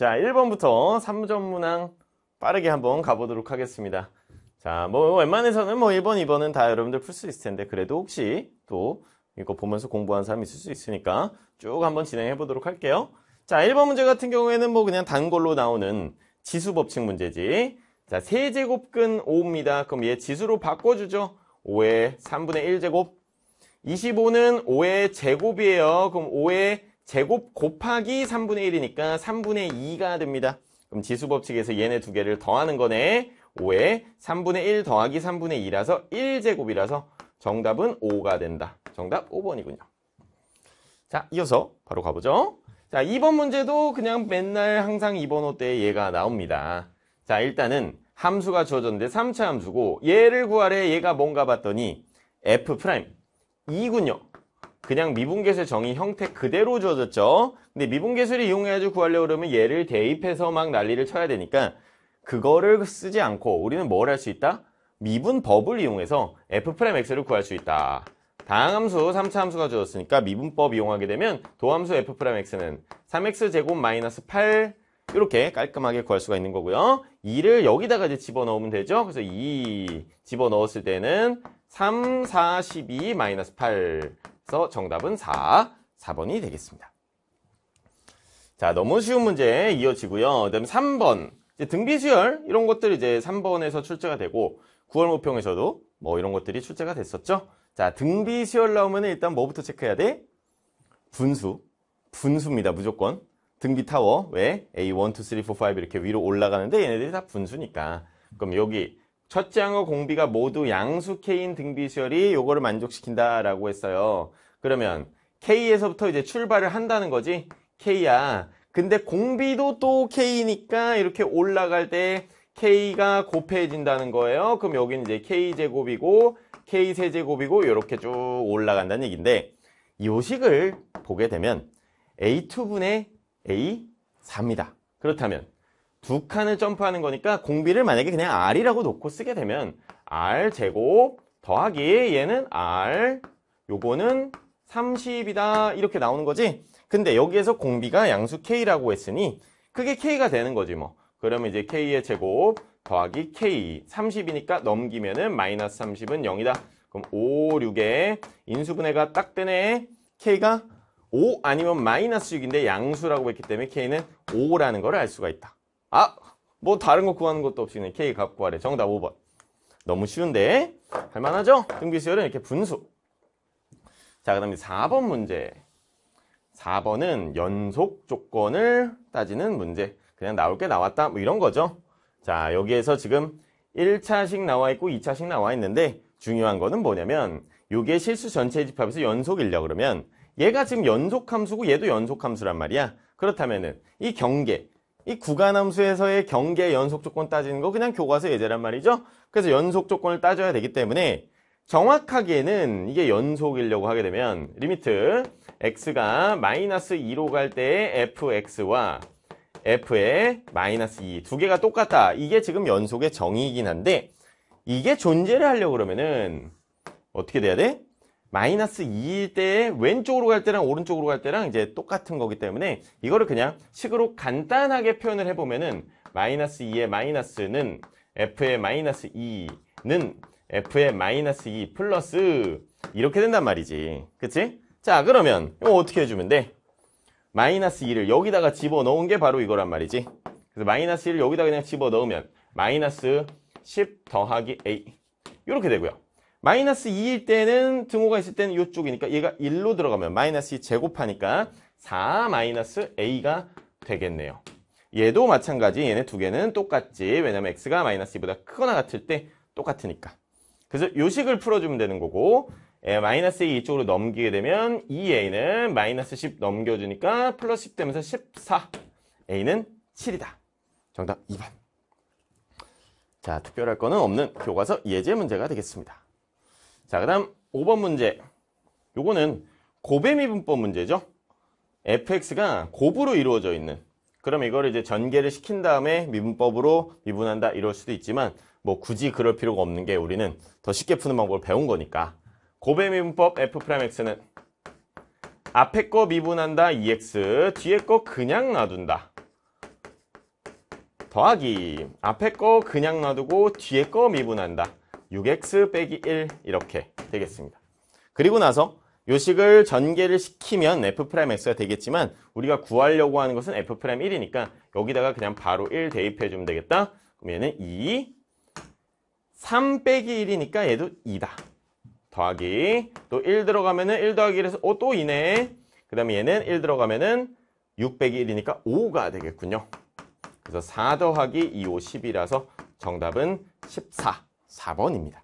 자, 1번부터 3점 문항 빠르게 한번 가보도록 하겠습니다. 자, 뭐 웬만해서는 뭐 1번, 2번은 다 여러분들 풀 수 있을 텐데 그래도 혹시 또 이거 보면서 공부한 사람 있을 수 있으니까 쭉 한번 진행해 보도록 할게요. 자, 1번 문제 같은 경우에는 뭐 그냥 단골로 나오는 지수 법칙 문제지. 자, 세제곱근 5입니다. 그럼 얘 지수로 바꿔주죠. 5의 3분의 1제곱. 25는 5의 제곱이에요. 그럼 5의 제곱 곱하기 3분의 1이니까 3분의 2가 됩니다. 그럼 지수 법칙에서 얘네 두 개를 더하는 거네. 5에 3분의 1 더하기 3분의 2라서 1제곱이라서 정답은 5가 된다. 정답 5번이군요. 자, 이어서 바로 가보죠. 자, 2번 문제도 그냥 맨날 항상 2번 호때 얘가 나옵니다. 자, 일단은 함수가 주어졌는데 3차 함수고 얘를 구하래 얘가 뭔가 봤더니 f 프라임 2군요. 그냥 미분계수의 정의 형태 그대로 주어졌죠. 근데 미분계수를 이용해가지고 구하려고 그러면 얘를 대입해서 막 난리를 쳐야 되니까 그거를 쓰지 않고 우리는 뭘 할 수 있다? 미분법을 이용해서 f'x를 구할 수 있다. 다항함수, 3차 함수가 주었으니까 미분법 이용하게 되면 도함수 f'x는 3x제곱 마이너스 8 이렇게 깔끔하게 구할 수가 있는 거고요. 2를 여기다가 이제 집어넣으면 되죠. 그래서 2 집어넣었을 때는 3, 4, 12, 마이너스 8 그래서 정답은 4, 4번이 되겠습니다. 자, 너무 쉬운 문제 이어지고요. 그다음 3번. 이제 등비 수열 이런 것들 이제 3번에서 출제가 되고 9월 모평에서도 뭐 이런 것들이 출제가 됐었죠. 자, 등비 수열 나오면 일단 뭐부터 체크해야 돼? 분수. 분수입니다. 무조건. 등비 타워. 왜? A1, 2, 3, 4, 5 이렇게 위로 올라가는데 얘네들이 다 분수니까. 그럼 여기 첫째 항어 공비가 모두 양수 K인 등비 시열이 요거를 만족시킨다라고 했어요. 그러면 K에서부터 이제 출발을 한다는 거지. K야. 근데 공비도 또 K니까 이렇게 올라갈 때 K가 곱해진다는 거예요. 그럼 여기는 이제 K제곱이고 K세제곱이고 이렇게 쭉 올라간다는 얘기인데 이 식을 보게 되면 A2분의 A4입니다. 그렇다면 두 칸을 점프하는 거니까 공비를 만약에 그냥 R이라고 놓고 쓰게 되면 R 제곱 더하기 얘는 R 요거는 30이다 이렇게 나오는 거지 근데 여기에서 공비가 양수 K라고 했으니 그게 K가 되는 거지 뭐 그러면 이제 K의 제곱 더하기 K 30이니까 넘기면은 마이너스 30은 0이다 그럼 5, 6에 인수분해가 딱 되네 K가 5 아니면 마이너스 6인데 양수라고 했기 때문에 K는 5라는 걸 알 수가 있다 아! 뭐 다른 거 구하는 것도 없이 그냥 K 값 구하래. 정답 5번. 너무 쉬운데 할만하죠? 등비수열은 이렇게 분수. 자, 그 다음에 4번 문제. 4번은 연속 조건을 따지는 문제. 그냥 나올 게 나왔다. 뭐 이런 거죠. 자, 여기에서 지금 1차식 나와 있고 2차식 나와 있는데 중요한 거는 뭐냐면 요게 실수 전체 집합에서 연속이려 그러면 얘가 지금 연속함수고 얘도 연속함수란 말이야. 그렇다면은 이 경계, 이 구간함수에서의 경계 연속 조건 따지는 거 그냥 교과서 예제란 말이죠. 그래서 연속 조건을 따져야 되기 때문에 정확하게는 이게 연속이려고 하게 되면 리미트 x가 마이너스 2로 갈 때의 fx와 f의 마이너스 2 두 개가 똑같다. 이게 지금 연속의 정의이긴 한데 이게 존재를 하려고 그러면은 어떻게 돼야 돼? 마이너스 2일 때에 왼쪽으로 갈 때랑 오른쪽으로 갈 때랑 이제 똑같은 거기 때문에 이거를 그냥 식으로 간단하게 표현을 해보면은 마이너스 2의 마이너스는 f의 마이너스 2는 f의 마이너스 2 플러스 이렇게 된단 말이지. 그치? 자 그러면 이거 어떻게 해주면 돼? 마이너스 2를 여기다가 집어넣은 게 바로 이거란 말이지. 그래서 마이너스 1을 여기다 그냥 집어넣으면 마이너스 10 더하기 a 이렇게 되고요. 마이너스 2일 때는 등호가 있을 때는 이쪽이니까 얘가 1로 들어가면 마이너스 2 제곱하니까 4 마이너스 a가 되겠네요. 얘도 마찬가지 얘네 두 개는 똑같지 왜냐면 x가 마이너스 2보다 크거나 같을 때 똑같으니까 그래서 요식을 풀어주면 되는 거고 예, 마이너스 2 이쪽으로 넘기게 되면 2a는 마이너스 10 넘겨주니까 플러스 10 되면서 14 a는 7이다 정답 2번 자 특별할 거는 없는 교과서 예제 문제가 되겠습니다 자, 그 다음 5번 문제. 요거는 고배미분법 문제죠. fx가 곱으로 이루어져 있는. 그럼 이걸 이제 전개를 시킨 다음에 미분법으로 미분한다 이럴 수도 있지만 뭐 굳이 그럴 필요가 없는 게 우리는 더 쉽게 푸는 방법을 배운 거니까. 고배 미분법 f'x는 앞에 거 미분한다 ex, 뒤에 거 그냥 놔둔다. 더하기 앞에 거 그냥 놔두고 뒤에 거 미분한다 6x 빼기 1 이렇게 되겠습니다. 그리고 나서 요식을 전개를 시키면 f'x가 되겠지만 우리가 구하려고 하는 것은 f'1이니까 여기다가 그냥 바로 1 대입해 주면 되겠다. 그럼 얘는 2, 3 빼기 1이니까 얘도 2다. 더하기 또 1들어가면1 더하기 1에서 어, 또 2네. 그 다음에 얘는 1들어가면6 빼기 1이니까 5가 되겠군요. 그래서 4 더하기 2, 5, 10이라서 정답은 14. 4번입니다.